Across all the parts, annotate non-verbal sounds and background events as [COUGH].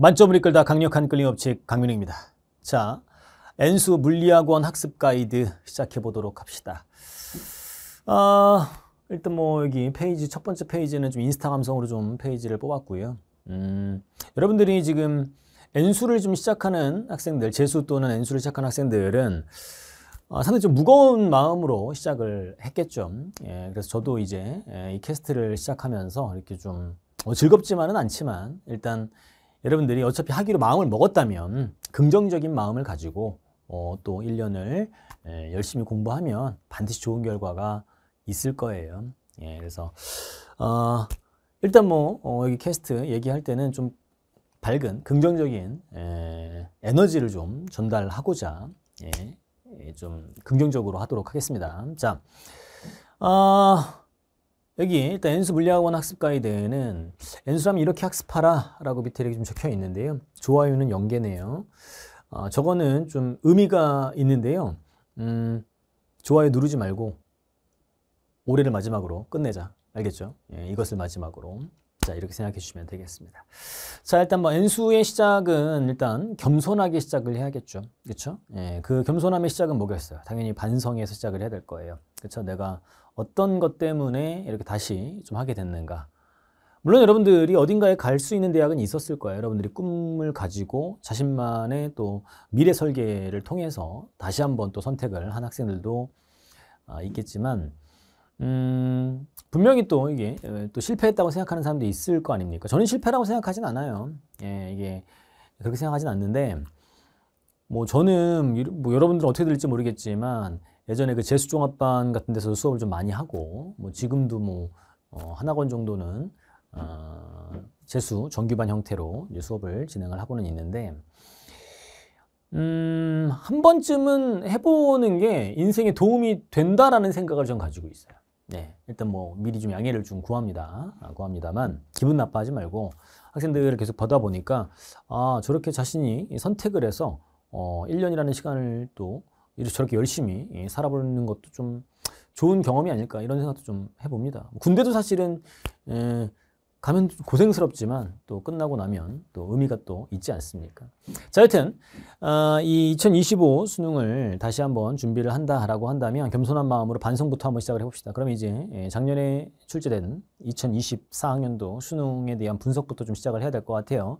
만점을 이끌다 강력한 끌림 업체 강민우입니다. 자, n 수 물리학원 학습 가이드 시작해 보도록 합시다. 아, 일단 뭐 여기 페이지 첫 번째 페이지는 좀 인스타 감성으로 좀 페이지를 뽑았고요. 음, 여러분들이 지금 n 수를좀 시작하는 학생들, 재수 또는 n 수를 시작하는 학생들은 어, 상당히 좀 무거운 마음으로 시작을 했겠죠. 예, 그래서 저도 이제 예, 이 캐스트를 시작하면서 이렇게 좀 어, 즐겁지만은 않지만 일단 여러분들이 어차피 하기로 마음을 먹었다면 긍정적인 마음을 가지고 어, 또 1년을 예, 열심히 공부하면 반드시 좋은 결과가 있을 거예요. 예, 그래서 어, 일단 뭐 어, 여기 캐스트 얘기할 때는 좀 밝은 긍정적인 예, 에, 너지를 좀 전달하고자 예, 예, 좀 긍정적으로 하도록 하겠습니다. 자, 어, 여기 일단 엔수 물리학원 학습 가이드에는 엔수하면 이렇게 학습하라 라고 밑에 이렇게 좀 적혀 있는데요. 좋아요는 0개네요. 어, 저거는 좀 의미가 있는데요. 음, 좋아요 누르지 말고 올해를 마지막으로 끝내자. 알겠죠? 예, 이것을 마지막으로. 자 이렇게 생각해 주시면 되겠습니다. 자 일단 뭐 엔수의 시작은 일단 겸손하게 시작을 해야겠죠. 그렇죠? 예, 그 겸손함의 시작은 뭐겠어요? 당연히 반성에서 시작을 해야 될 거예요. 그렇죠? 내가 어떤 것 때문에 이렇게 다시 좀 하게 됐는가. 물론 여러분들이 어딘가에 갈 수 있는 대학은 있었을 거예요. 여러분들이 꿈을 가지고 자신만의 또 미래 설계를 통해서 다시 한번 또 선택을 한 학생들도 아, 있겠지만, 음, 분명히 또 이게 또 실패했다고 생각하는 사람도 있을 거 아닙니까? 저는 실패라고 생각하진 않아요. 예, 이게 그렇게 생각하진 않는데, 뭐 저는 뭐 여러분들은 어떻게 될지 모르겠지만 예전에 그 재수종합반 같은 데서 수업을 좀 많이 하고 뭐 지금도 뭐 어, 하나권 정도는 어, 재수 정규반 형태로 이제 수업을 진행을 하고는 있는데 음, 한 번쯤은 해보는 게 인생에 도움이 된다라는 생각을 좀 가지고 있어요. 네, 일단 뭐 미리 좀 양해를 좀 구합니다. 아, 구합니다만 기분 나빠하지 말고 학생들을 계속 보다 보니까 아 저렇게 자신이 선택을 해서 어, 1년이라는 시간을 또 이렇게 저렇게 열심히 예, 살아보는 것도 좀 좋은 경험이 아닐까 이런 생각도 좀 해봅니다. 군대도 사실은 에, 예, 가면 고생스럽지만 또 끝나고 나면 또 의미가 또 있지 않습니까? 자, 여튼 어, 이 2025 수능을 다시 한번 준비를 한다라고 한다면 겸손한 마음으로 반성부터 한번 시작을 해봅시다. 그럼 이제 예, 작년에 출제된 2024학년도 수능에 대한 분석부터 좀 시작을 해야 될 것 같아요.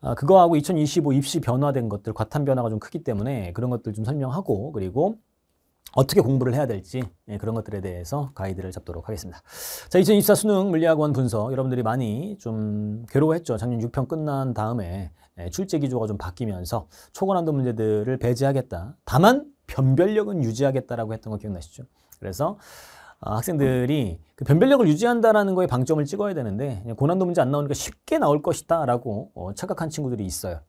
어, 그거하고 2025 입시 변화된 것들, 과탐 변화가 좀 크기 때문에 그런 것들 좀 설명하고 그리고 어떻게 공부를 해야 될지 예, 그런 것들에 대해서 가이드를 잡도록 하겠습니다. 자, 2024 수능 물리학원 분석 여러분들이 많이 좀 괴로워했죠. 작년 6편 끝난 다음에 예, 출제 기조가 좀 바뀌면서 초고난도 문제들을 배제하겠다. 다만 변별력은 유지하겠다라고 했던 거 기억나시죠? 그래서 아, 학생들이 그 변별력을 유지한다라는 거에 방점을 찍어야 되는데 고난도 문제 안 나오니까 쉽게 나올 것이다라고 어, 착각한 친구들이 있어요.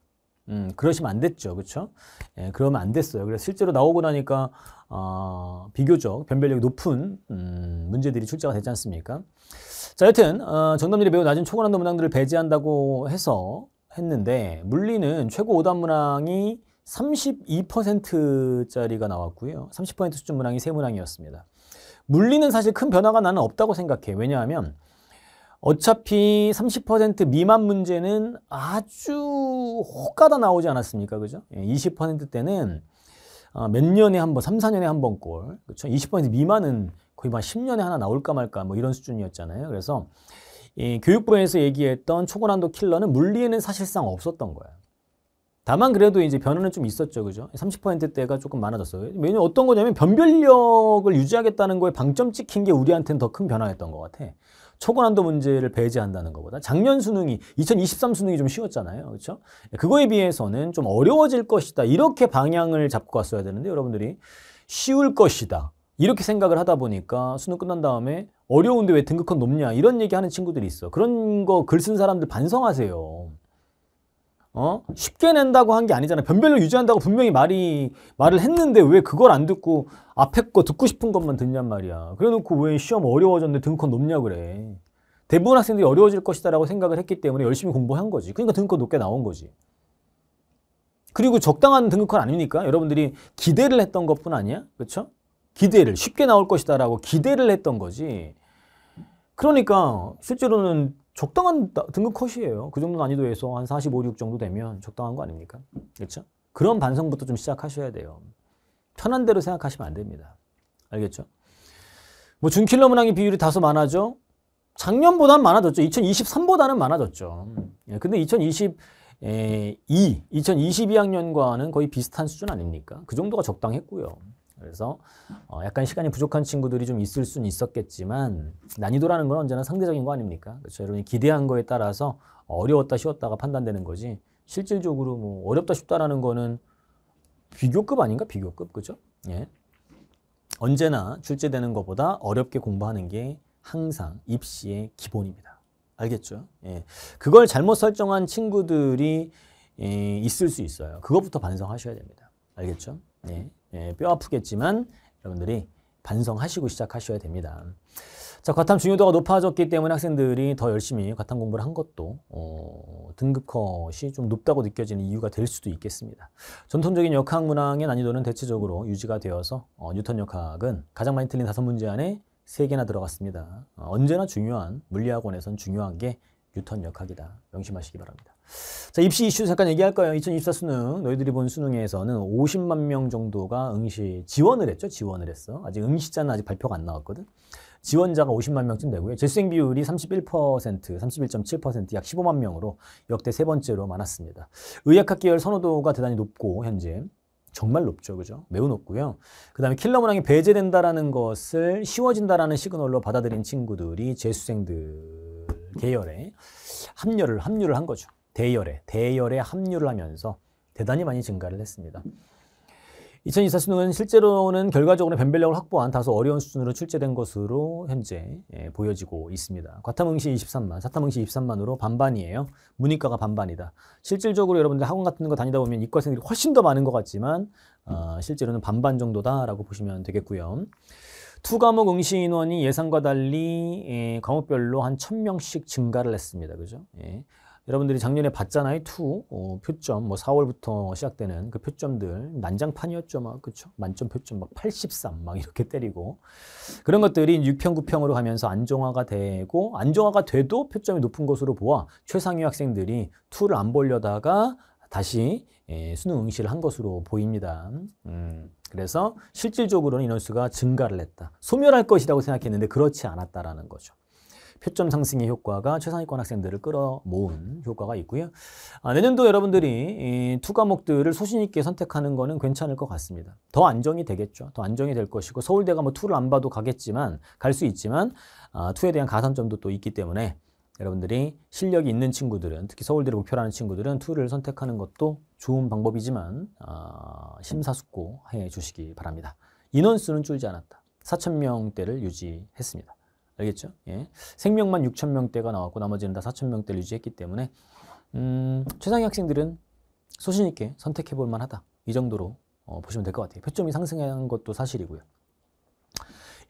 음, 그러시면 안 됐죠. 그렇죠? 예, 그러면 안 됐어요. 그래서 실제로 나오고 나니까 어, 비교적 변별력이 높은 음, 문제들이 출제가 되지 않습니까? 자, 여튼 어, 정답률이 매우 낮은 초고난도 문항들을 배제한다고 해서 했는데 물리는 최고 오답 문항이 32%짜리가 나왔고요. 30% 수준 문항이 세 문항이었습니다. 물리는 사실 큰 변화가 나는 없다고 생각해. 왜냐하면 어차피 30% 미만 문제는 아주 호가다 나오지 않았습니까? 그죠? 20%대는 예, 아, 몇 년에 한 번, 3, 4년에 한 번꼴, 그렇죠? 20% 미만은 거의 한 10년에 하나 나올까 말까 뭐 이런 수준이었잖아요. 그래서 이 교육부에서 얘기했던 초고난도 킬러는 물리에는 사실상 없었던 거예요. 다만 그래도 이제 변화는 좀 있었죠. 그죠? 30%대가 조금 많아졌어요. 왜냐면 어떤 거냐면 변별력을 유지하겠다는 거에 방점 찍힌 게 우리한테는 더 큰 변화였던 것 같아. 초고난도 문제를 배제한다는 것보다 작년 수능이 2023 수능이 좀 쉬웠잖아요. 그렇죠? 그거에 비해서는 좀 어려워질 것이다. 이렇게 방향을 잡고 갔어야 되는데 여러분들이 쉬울 것이다. 이렇게 생각을 하다 보니까 수능 끝난 다음에 어려운데 왜 등급컷 높냐 이런 얘기하는 친구들이 있어. 그런 거 글 쓴 사람들 반성하세요. 어? 쉽게 낸다고 한 게 아니잖아. 변별력 유지한다고 분명히 말이, 말을 했는데 왜 그걸 안 듣고 앞에 거 듣고 싶은 것만 듣냔 말이야. 그래 놓고 왜 시험 어려워졌는데 등컷 높냐 그래. 대부분 학생들이 어려워질 것이다라고 생각을 했기 때문에 열심히 공부한 거지. 그러니까 등컷 높게 나온 거지. 그리고 적당한 등급컷 아니니까 여러분들이 기대를 했던 것뿐 아니야? 그렇죠? 기대를 쉽게 나올 것이다라고 기대를 했던 거지. 그러니까 실제로는 적당한 등급 컷이에요. 그 정도 난이도에서 한 45, 6 정도 되면 적당한 거 아닙니까? 그렇죠? 그런 반성부터 좀 시작하셔야 돼요. 편한 대로 생각하시면 안 됩니다. 알겠죠? 뭐 준킬러 문항의 비율이 다소 많아져 작년보다는 많아졌죠. 2023보다는 많아졌죠. 예, 근데 2022, 2022학년과는 거의 비슷한 수준 아닙니까? 그 정도가 적당했고요. 그래서 어 약간 시간이 부족한 친구들이 좀 있을 수는 있었겠지만 난이도라는 건 언제나 상대적인 거 아닙니까? 그렇죠. 여러분이 기대한 거에 따라서 어려웠다 쉬웠다가 판단되는 거지 실질적으로 뭐 어렵다 쉽다라는 거는 비교급 아닌가? 비교급 그죠? 예. 언제나 출제되는 것보다 어렵게 공부하는 게 항상 입시의 기본입니다. 알겠죠? 예. 그걸 잘못 설정한 친구들이 예, 있을 수 있어요. 그것부터 반성하셔야 됩니다. 알겠죠? 예. 예, 뼈 아프겠지만 여러분들이 반성하시고 시작하셔야 됩니다. 자, 과탐 중요도가 높아졌기 때문에 학생들이 더 열심히 과탐 공부를 한 것도 어, 등급 컷이 좀 높다고 느껴지는 이유가 될 수도 있겠습니다. 전통적인 역학 문항의 난이도는 대체적으로 유지가 되어서 어, 뉴턴 역학은 가장 많이 틀린 다섯 문제 안에 세 개나 들어갔습니다. 어, 언제나 중요한 물리학원에선 중요한 게 뉴턴 역학이다. 명심하시기 바랍니다. 자, 입시 이슈 잠깐 얘기할 거예요. 2024 수능, 너희들이 본 수능에서는 50만 명 정도가 응시 지원을 했죠. 지원을 했어. 아직 응시자는 아직 발표가 안 나왔거든. 지원자가 50만 명쯤 되고요. 재수생 비율이 31%, 31.7%약 15만 명으로 역대 세 번째로 많았습니다. 의약학 계열 선호도가 대단히 높고 현재 정말 높죠. 그죠? 매우 높고요. 그 다음에 킬러 문항이 배제된다라는 것을 쉬워진다라는 시그널로 받아들인 친구들이 재수생들 계열에 합류를, 합류를 한 거죠. 대열에 대열에 합류를 하면서 대단히 많이 증가를 했습니다. 2024 수능은 실제로는 결과적으로 변별력을 확보한 다소 어려운 수준으로 출제된 것으로 현재 예, 보여지고 있습니다. 과탐응시 23만, 사탐응시 23만으로 반반이에요. 문이과가 반반이다. 실질적으로 여러분들 학원 같은 거 다니다 보면 이과생들이 훨씬 더 많은 것 같지만 어, 실제로는 반반 정도다라고 보시면 되겠고요. 두 과목 응시 인원이 예상과 달리 예, 과목별로 한1 0 0 0명씩 증가를 했습니다. 그죠? 예. 여러분들이 작년에 봤잖아요. 투 어, 표점 뭐 4월부터 시작되는 그 표점들 난장판이었죠. 막 그렇죠? 만점 표점 막 83 막 이렇게 때리고 그런 것들이 6평 9평으로 가면서 안정화가 되고 안정화가 돼도 표점이 높은 것으로 보아 최상위 학생들이 투를안 벌려다가 다시 예, 수능 응시를 한 것으로 보입니다. 음. 그래서 실질적으로는 인원수가 증가를 했다. 소멸할 것이라고 생각했는데 그렇지 않았다라는 거죠. 표점 상승의 효과가 최상위권 학생들을 끌어모은 효과가 있고요. 아, 내년도 여러분들이 이, 투 과목들을 소신 있게 선택하는 거는 괜찮을 것 같습니다. 더 안정이 되겠죠. 더 안정이 될 것이고 서울대가 뭐 투를 안 봐도 가겠지만 갈 수 있지만 아, 투에 대한 가산점도 또 있기 때문에 여러분들이 실력이 있는 친구들은 특히 서울대를 목표로 하는 친구들은 투를 선택하는 것도 좋은 방법이지만 어, 심사숙고해 주시기 바랍니다. 인원수는 줄지 않았다. 4천명대를 유지했습니다. 알겠죠? 예. 생명만 6천 명대가 나왔고 나머지는 다 4천 명대를 유지했기 때문에 음, 최상위 학생들은 소신 있게 선택해 볼 만하다. 이 정도로 어, 보시면 될 것 같아요. 표점이 상승한 것도 사실이고요.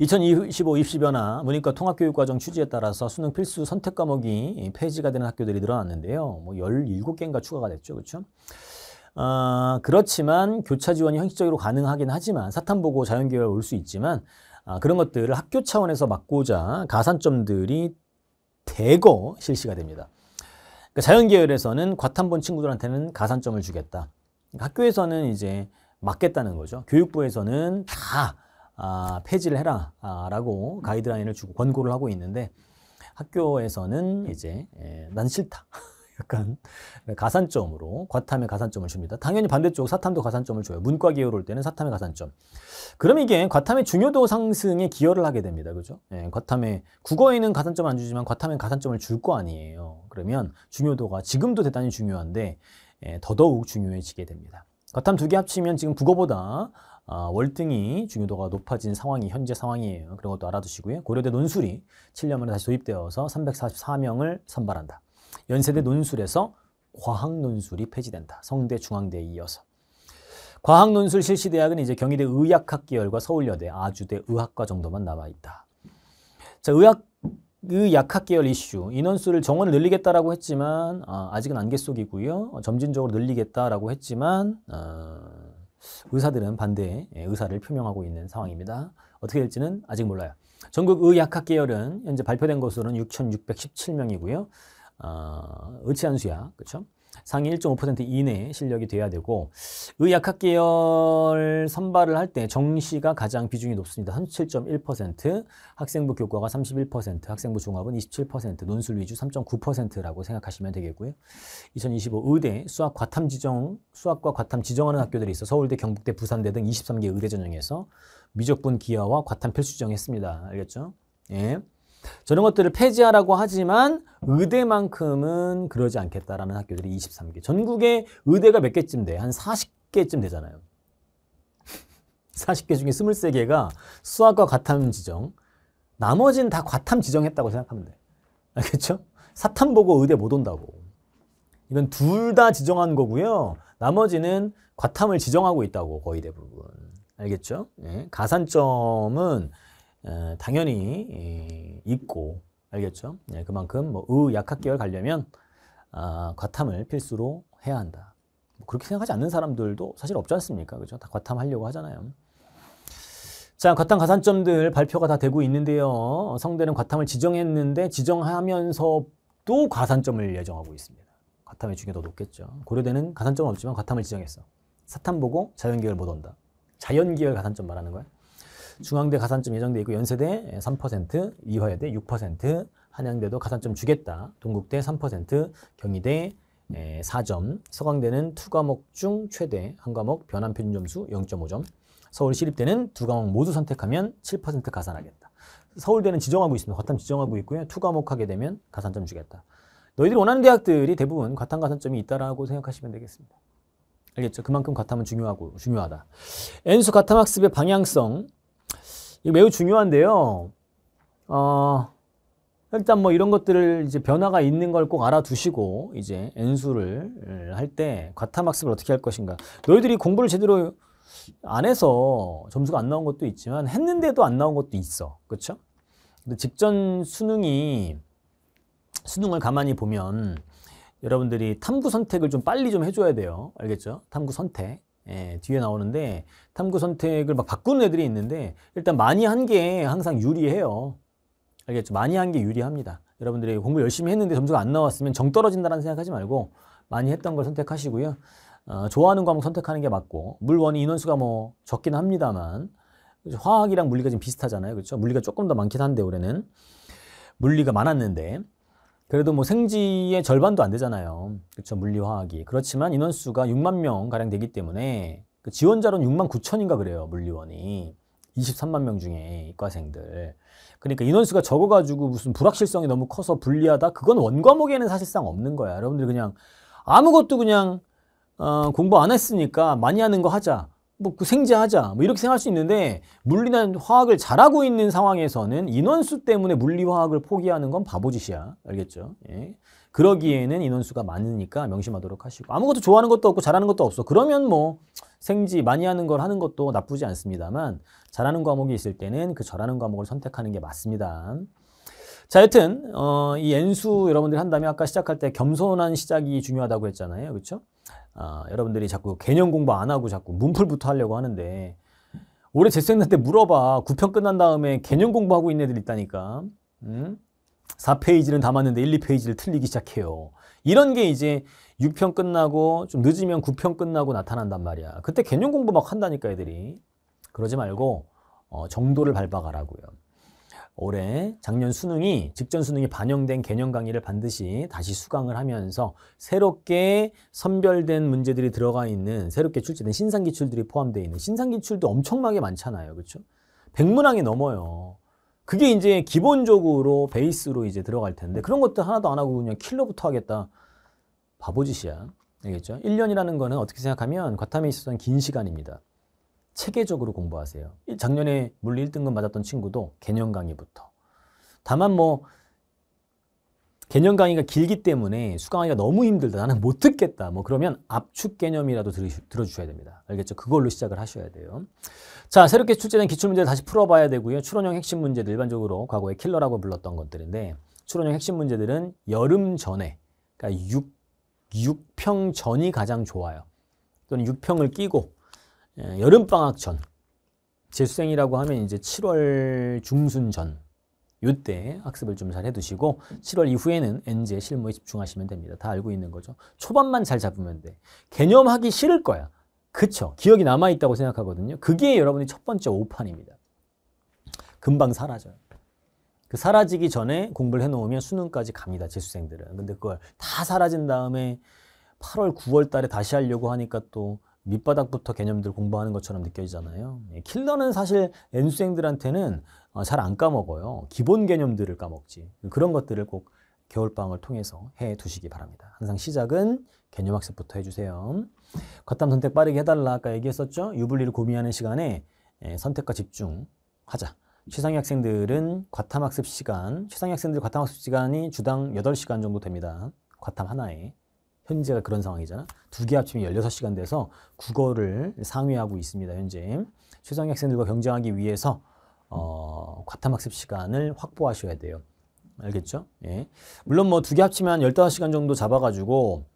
2025 입시 변화, 문이과 통합교육과정 취지에 따라서 수능 필수 선택 과목이 폐지가 되는 학교들이 늘어났는데요. 뭐 17개인가 추가가 됐죠. 그렇죠? 어, 그렇지만 교차 지원이 형식적으로 가능하긴 하지만 사탐 보고 자연계열 올 수 있지만 아, 그런 것들을 학교 차원에서 막고자 가산점들이 대거 실시가 됩니다. 그러니까 자연계열에서는 과탐본 친구들한테는 가산점을 주겠다. 그러니까 학교에서는 이제 막겠다는 거죠. 교육부에서는 다 아, 폐지를 해라 아, 라고 가이드라인을 주고 권고를 하고 있는데 학교에서는 이제 에, 예, 난 싫다. 약간 가산점으로 과탐의 가산점을 줍니다. 당연히 반대쪽 사탐도 가산점을 줘요. 문과 기여를올 때는 사탐의 가산점. 그럼 이게 과탐의 중요도 상승에 기여를 하게 됩니다. 그죠? 예, 과탐의 국어에는 가산점을 안 주지만 과탐에 가산점을 줄 거 아니에요. 그러면 중요도가 지금도 대단히 중요한데 예, 더더욱 중요해지게 됩니다. 과탐 두 개 합치면 지금 국어보다 아, 월등히 중요도가 높아진 상황이 현재 상황이에요. 그런 것도 알아두시고요. 고려대 논술이 7년 만에 다시 도입되어서 344명을 선발한다. 연세대 논술에서 과학 논술이 폐지된다. 성대 중앙대에 이어서. 과학 논술 실시 대학은 이제 경희대 의학학 계열과 서울여대, 아주대 의학과 정도만 남아 있다. 자, 의학 의약학 계열 이슈 인원수를 정원을 늘리겠다라고 했지만 어, 아직은 안개 속이고요. 어, 점진적으로 늘리겠다라고 했지만 어, 의사들은 반대 예, 의사를 표명하고 있는 상황입니다. 어떻게 될지는 아직 몰라요. 전국 의약학 계열은 현재 발표된 것으로는 6,617명이고요. 어, 으치한수야 그렇죠? 상위 1.5% 이내 에 실력이 돼야 되고 의약학 계열 선발을 할 때 정시가 가장 비중이 높습니다. 37.1%, 학생부 교과가 31%, 학생부 종합은 27%, 논술 위주 3.9%라고 생각하시면 되겠고요. 2025 의대 수학 과탐 지정 수학과 과탐 지정하는 학교들이 있어 서울대, 경북대, 부산대 등 23개 의대 전형에서 미적분 기하와 과탐 필수 지정했습니다. 알겠죠? 예. 저런 것들을 폐지하라고 하지만 의대만큼은 그러지 않겠다라는 학교들이 23개. 전국에 의대가 몇 개쯤 돼? 한 40개쯤 되잖아요. 40개 중에 23개가 수학과 과탐 지정. 나머지는 다 과탐 지정했다고 생각하면 돼. 알겠죠? 사탐 보고 의대 못 온다고. 이건 둘 다 지정한 거고요. 나머지는 과탐을 지정하고 있다고 거의 대부분. 알겠죠? 예. 가산점은 당연히 있고 알겠죠? 예, 그만큼 뭐 의약학 계열 가려면 아, 과탐을 필수로 해야 한다. 뭐 그렇게 생각하지 않는 사람들도 사실 없지 않습니까? 그죠? 다 과탐 하려고 하잖아요. 자, 과탐 가산점들 발표가 다 되고 있는데요. 성대는 과탐을 지정했는데 지정하면서도 가산점을 예정하고 있습니다. 과탐의 중에 더 높겠죠. 고려대는 가산점은 없지만 과탐을 지정했어. 사탐 보고 자연계열 못 온다. 자연계열 가산점 말하는 거야? 중앙대 가산점 예정돼 있고 연세대 3%, 이화여대 6%, 한양대도 가산점 주겠다. 동국대 3%, 경희대 4점, 서강대는 두 과목 중 최대 한 과목 변환 표준 점수 0.5점, 서울시립대는 두 과목 모두 선택하면 7% 가산하겠다. 서울대는 지정하고 있습니다. 과탐 지정하고 있고요. 투 과목 하게 되면 가산점 주겠다. 너희들이 원하는 대학들이 대부분 과탐 가산점이 있다라고 생각하시면 되겠습니다. 알겠죠? 그만큼 과탐은 중요하고 중요하다. 엔수 과탐 학습의 방향성 이게 매우 중요한데요. 어, 일단 뭐 이런 것들을 이제 변화가 있는 걸 꼭 알아두시고 이제 엔수를 할 때 과탐학습을 어떻게 할 것인가. 너희들이 공부를 제대로 안 해서 점수가 안 나온 것도 있지만 했는데도 안 나온 것도 있어. 그렇죠? 근데 직전 수능이 수능을 가만히 보면 여러분들이 탐구 선택을 좀 빨리 좀 해줘야 돼요. 알겠죠? 탐구 선택. 예, 뒤에 나오는데 탐구 선택을 막 바꾸는 애들이 있는데 일단 많이 한 게 항상 유리해요. 알겠죠? 많이 한 게 유리합니다. 여러분들이 공부 열심히 했는데 점수가 안 나왔으면 정 떨어진다는 라 생각하지 말고 많이 했던 걸 선택하시고요. 어, 좋아하는 과목 선택하는 게 맞고 물원이 인원수가 뭐 적긴 합니다만 화학이랑 물리가 좀 비슷하잖아요. 그렇죠? 물리가 조금 더 많긴 한데 올해는 물리가 많았는데 그래도 뭐 생지의 절반도 안 되잖아요. 그렇죠. 물리화학이. 그렇지만 인원수가 6만 명 가량 되기 때문에 그 지원자로는 6만 9천인가 그래요. 물리원이. 23만 명 중에 이과생들. 그러니까 인원수가 적어가지고 무슨 불확실성이 너무 커서 불리하다? 그건 원과목에는 사실상 없는 거야. 여러분들 그냥 아무것도 그냥 어, 공부 안 했으니까 많이 하는 거 하자. 뭐그 생제하자 뭐 이렇게 생각할 수 있는데 물리나 화학을 잘하고 있는 상황에서는 인원수 때문에 물리화학을 포기하는 건 바보짓이야 알겠죠? 예. 그러기에는 인원수가 많으니까 명심하도록 하시고 아무것도 좋아하는 것도 없고 잘하는 것도 없어 그러면 뭐 생지 많이 하는 걸 하는 것도 나쁘지 않습니다만 잘하는 과목이 있을 때는 그 잘하는 과목을 선택하는 게 맞습니다 자 여튼 어, 이 N수 여러분들이 한다면 아까 시작할 때 겸손한 시작이 중요하다고 했잖아요 그렇죠? 아, 여러분들이 자꾸 개념 공부 안 하고 자꾸 문풀부터 하려고 하는데 올해 재수생한테 물어봐. 9편 끝난 다음에 개념 공부하고 있는 애들 있다니까. 음? 4페이지는 담았는데 1, 2페이지를 틀리기 시작해요. 이런 게 이제 6편 끝나고 좀 늦으면 9편 끝나고 나타난단 말이야. 그때 개념 공부 막 한다니까 애들이. 그러지 말고 어, 정도를 밟아가라고요. 올해 작년 수능이 직전 수능이 반영된 개념 강의를 반드시 다시 수강을 하면서 새롭게 선별된 문제들이 들어가 있는 새롭게 출제된 신상기출들이 포함되어 있는 신상기출도 엄청나게 많잖아요. 그렇죠? 백문항이 넘어요. 그게 이제 기본적으로 베이스로 이제 들어갈 텐데 그런 것도 하나도 안 하고 그냥 킬러부터 하겠다. 바보짓이야. 알겠죠? 1년이라는 거는 어떻게 생각하면 과탐에 있어서는 긴 시간입니다. 체계적으로 공부하세요. 작년에 물리 1등급 맞았던 친구도 개념 강의부터. 다만 뭐 개념 강의가 길기 때문에 수강하기가 너무 힘들다. 나는 못 듣겠다. 뭐 그러면 압축 개념이라도 들어 주셔야 됩니다. 알겠죠? 그걸로 시작을 하셔야 돼요. 자, 새롭게 출제된 기출 문제를 다시 풀어 봐야 되고요. 추론형 핵심 문제들 일반적으로 과거에 킬러라고 불렀던 것들인데 추론형 핵심 문제들은 여름 전에 그러니까 6 6평 전이 가장 좋아요. 또는 6평을 끼고 예, 여름방학 전 재수생이라고 하면 이제 7월 중순 전 요때 학습을 좀 잘 해두시고 7월 이후에는 n g 실무에 집중하시면 됩니다. 다 알고 있는 거죠. 초반만 잘 잡으면 돼. 개념하기 싫을 거야. 그쵸. 기억이 남아있다고 생각하거든요. 그게 여러분이 첫 번째 오판입니다. 금방 사라져요. 그 사라지기 전에 공부를 해놓으면 수능까지 갑니다. 재수생들은. 근데 그걸 다 사라진 다음에 8월, 9월 달에 다시 하려고 하니까 또 밑바닥부터 개념들 공부하는 것처럼 느껴지잖아요. 예, 킬러는 사실 N수생들한테는 어, 잘안 까먹어요. 기본 개념들을 까먹지. 그런 것들을 꼭겨울방을 통해서 해 두시기 바랍니다. 항상 시작은 개념학습부터 해주세요. 겉담 선택 빠르게 해달라 아까 얘기했었죠? 유불리를 고민하는 시간에 예, 선택과 집중하자. 최상위 학생들은 과탐 학습 시간, 최상위 학생들 과탐 학습 시간이 주당 8시간 정도 됩니다. 과탐 하나에. 현재가 그런 상황이잖아. 두 개 합치면 16시간 돼서 국어를 상회하고 있습니다. 현재. 최상위 학생들과 경쟁하기 위해서 어, 과탐학습 시간을 확보하셔야 돼요. 알겠죠? 예. 물론 뭐 두 개 합치면 15시간 정도 잡아가지고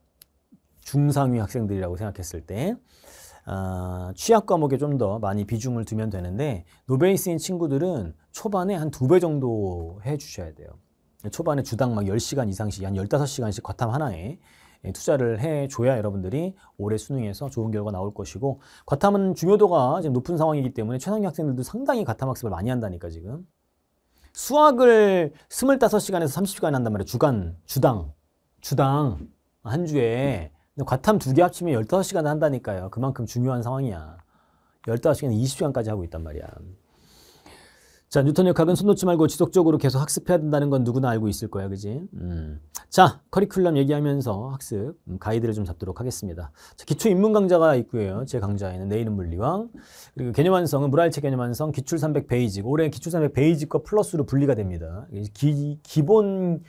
중상위 학생들이라고 생각했을 때 어, 취약 과목에 좀 더 많이 비중을 두면 되는데 노베이스인 친구들은 초반에 한 두 배 정도 해주셔야 돼요. 초반에 주당 막 10시간 이상씩 한 15시간씩 과탐 하나에 예, 투자를 해줘야 여러분들이 올해 수능에서 좋은 결과 나올 것이고 과탐은 중요도가 지금 높은 상황이기 때문에 최상위 학생들도 상당히 과탐 학습을 많이 한다니까 지금 수학을 25시간에서 30시간 한단 말이에요 주간, 주당, 주당 한 주에 과탐 두 개 합치면 15시간 을 한다니까요 그만큼 중요한 상황이야 15시간, 20시간까지 하고 있단 말이야 자, 뉴턴역학은손 놓지 말고 지속적으로 계속 학습해야 된다는 건 누구나 알고 있을 거야, 그지? 음. 자, 커리큘럼 얘기하면서 학습 음, 가이드를 좀 잡도록 하겠습니다. 자, 기초 인문 강좌가 있고요. 제 강좌에는 내일은 물리왕, 그리고 개념 완성은 물알체 개념 완성, 기출 300 베이직. 올해 기출 300 베이직과 플러스로 분리가 됩니다. 기, 기본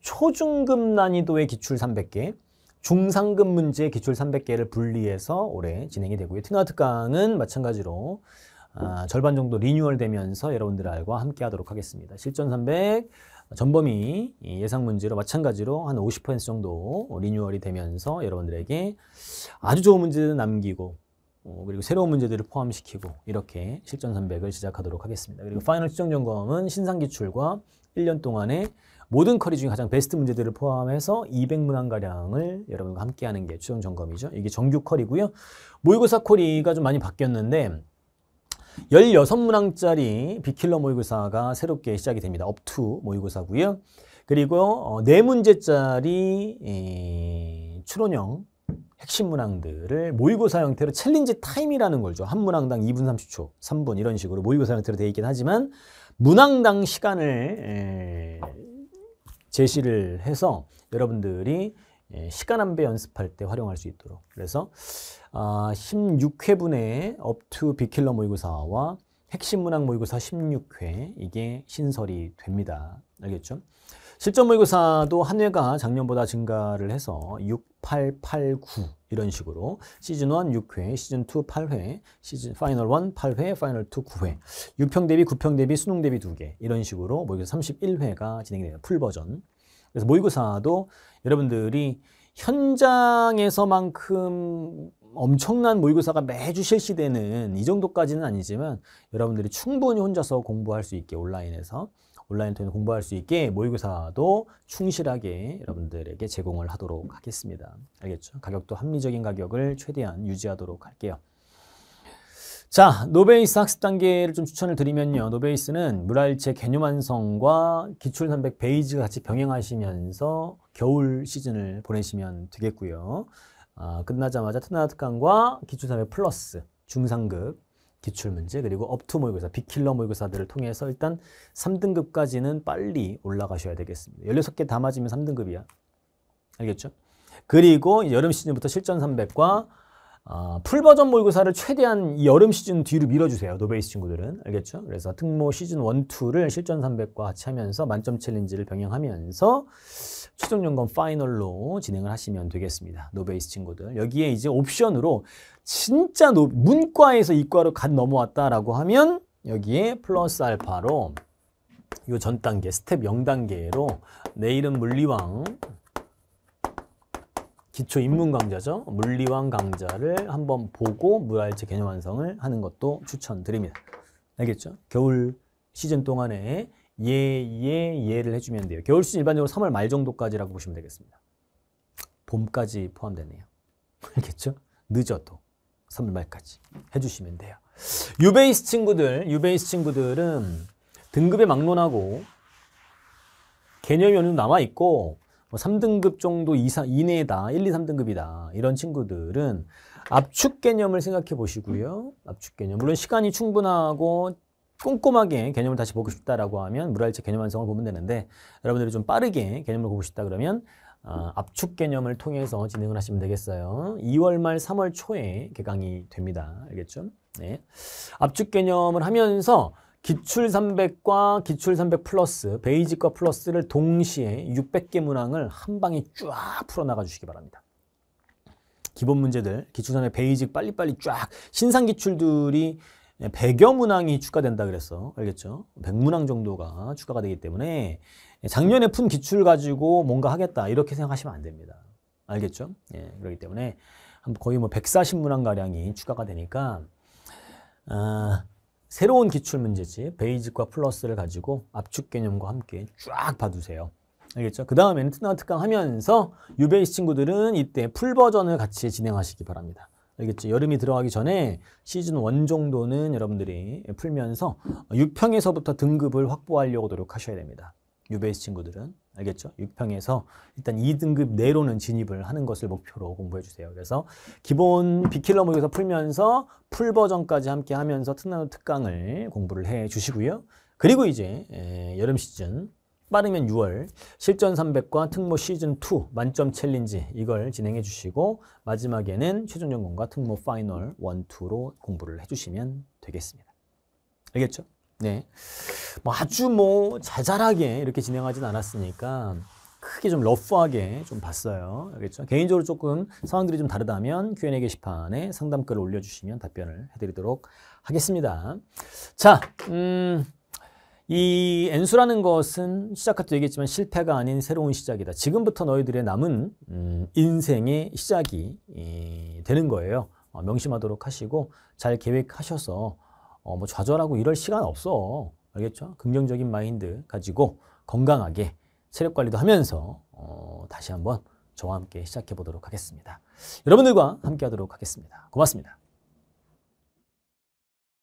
초중급 난이도의 기출 300개, 중상급 문제 기출 300개를 분리해서 올해 진행이 되고요. 티노트 강은 마찬가지로 아, 절반 정도 리뉴얼되면서 여러분들과 함께 하도록 하겠습니다. 실전 300 전범위 예상 문제로 마찬가지로 한 50% 정도 리뉴얼이 되면서 여러분들에게 아주 좋은 문제를 남기고 어, 그리고 새로운 문제들을 포함시키고 이렇게 실전 300을 시작하도록 하겠습니다. 그리고 파이널 추정 점검은 신상 기출과 1년 동안의 모든 커리 중에 가장 베스트 문제들을 포함해서 200문항가량을 여러분과 함께하는 게 추정 점검이죠. 이게 정규 커리고요. 모의고사 커리가 좀 많이 바뀌었는데 1 6 문항짜리 비킬러 모의고사가 새롭게 시작이 됩니다. 업투 모의고사고요. 그리고 어, 네문제짜리 추론형 핵심 문항들을 모의고사 형태로 챌린지 타임이라는 걸죠. 한 문항당 2분 30초, 3분 이런 식으로 모의고사 형태로 되어 있긴 하지만 문항당 시간을 제시를 해서 여러분들이 예, 시간 안배 연습할 때 활용할 수 있도록 그래서 아, 16회분의 업투 비킬러 모의고사와 핵심 문항 모의고사 16회 이게 신설이 됩니다. 알겠죠? 실전 모의고사도 한 회가 작년보다 증가를 해서 6, 8, 8, 9 이런 식으로 시즌 1 6회, 시즌 2 8회, 시즌 파이널 1 8회, 파이널 2 9회, 6평 대비, 9평 대비, 수능 대비 2개 이런 식으로 모의고사 31회가 진행되는 풀버전 그래서 모의고사도 여러분들이 현장에서만큼 엄청난 모의고사가 매주 실시되는 이 정도까지는 아니지만 여러분들이 충분히 혼자서 공부할 수 있게 온라인에서 온라인 통해 공부할 수 있게 모의고사도 충실하게 여러분들에게 제공을 하도록 하겠습니다. 알겠죠? 가격도 합리적인 가격을 최대한 유지하도록 할게요. 자, 노베이스 학습 단계를 좀 추천을 드리면요. 노베이스는 물알체 개념 완성과 기출 300 베이즈 같이 병행하시면서 겨울 시즌을 보내시면 되겠고요. 아, 끝나자마자 특나특강과 기출 300 플러스 중상급 기출 문제 그리고 업투 모의고사, 비킬러 모의고사들을 통해서 일단 3등급까지는 빨리 올라가셔야 되겠습니다. 16개 다 맞으면 3등급이야. 알겠죠? 그리고 여름 시즌부터 실전 300과 아, 풀버전 모의고사를 최대한 여름 시즌 뒤로 밀어주세요. 노베이스 친구들은. 알겠죠? 그래서 특모 시즌 1, 2를 실전 300과 같이 하면서 만점 챌린지를 병행하면서 최종 연금 파이널로 진행을 하시면 되겠습니다. 노베이스 친구들. 여기에 이제 옵션으로 진짜 노, 문과에서 이과로 갓 넘어왔다라고 하면 여기에 플러스 알파로 요전 단계, 스텝 0단계로 내 이름 물리왕 기초 입문 강좌죠. 물리왕 강좌를 한번 보고 무알체 개념 완성을 하는 것도 추천드립니다. 알겠죠? 겨울 시즌 동안에 예, 예, 예를 해주면 돼요. 겨울 시즌 일반적으로 3월 말 정도까지라고 보시면 되겠습니다. 봄까지 포함되네요. [LAUGHS] 알겠죠? 늦어도 3월 말까지 해주시면 돼요. 유베이스 친구들, 유베이스 친구들은 등급에 막론하고 개념이 어느 정도 남아있고 뭐 3등급 정도 이상, 이내다, 1, 2, 3등급이다. 이런 친구들은 압축 개념을 생각해 보시고요. 압축 개념. 물론 시간이 충분하고 꼼꼼하게 개념을 다시 보고 싶다라고 하면 물활체 개념 완성을 보면 되는데 여러분들이 좀 빠르게 개념을 보고 싶다 그러면 어, 압축 개념을 통해서 진행을 하시면 되겠어요. 2월 말 3월 초에 개강이 됩니다. 알겠죠? 네. 압축 개념을 하면서 기출 300과 기출 300 플러스, 베이직과 플러스를 동시에 600개 문항을 한 방에 쫙 풀어나가 주시기 바랍니다. 기본 문제들, 기출 300 베이직 빨리빨리 쫙, 신상 기출들이 100여 문항이 추가된다 그랬어. 알겠죠? 100문항 정도가 추가가 되기 때문에 작년에 푼 기출 가지고 뭔가 하겠다 이렇게 생각하시면 안 됩니다. 알겠죠? 예, 그렇기 때문에 거의 뭐 140문항가량이 추가가 되니까 아, 새로운 기출문제집 베이직과 플러스를 가지고 압축 개념과 함께 쫙 봐두세요. 알겠죠? 그 다음에는 특강특강 하면서 유베이스 친구들은 이때 풀버전을 같이 진행하시기 바랍니다. 알겠죠? 여름이 들어가기 전에 시즌 1 정도는 여러분들이 풀면서 6평에서부터 등급을 확보하려고 노력하셔야 됩니다. 유베이스 친구들은. 알겠죠? 6평에서 일단 2등급 내로는 진입을 하는 것을 목표로 공부해 주세요. 그래서 기본 비킬러 모의고사 풀면서 풀 버전까지 함께 하면서 특난 특강을 공부를 해 주시고요. 그리고 이제 여름 시즌 빠르면 6월 실전 300과 특모 시즌 2 만점 챌린지 이걸 진행해 주시고 마지막에는 최종 전공과 특모 파이널 1, 2로 공부를 해 주시면 되겠습니다. 알겠죠? 네. 뭐 아주 뭐 자잘하게 이렇게 진행하진 않았으니까 크게 좀 러프하게 좀 봤어요. 알겠죠? 개인적으로 조금 상황들이 좀 다르다면 Q&A 게시판에 상담글을 올려주시면 답변을 해드리도록 하겠습니다. 자, 음, 이 엔수라는 것은 시작할때 얘기했지만 실패가 아닌 새로운 시작이다. 지금부터 너희들의 남은 음, 인생의 시작이 이, 되는 거예요. 어, 명심하도록 하시고 잘 계획하셔서 어, 뭐 좌절하고 이럴 시간 없어. 알겠죠? 긍정적인 마인드 가지고 건강하게 체력 관리도 하면서 어, 다시 한번 저와 함께 시작해 보도록 하겠습니다. 여러분들과 함께 하도록 하겠습니다. 고맙습니다.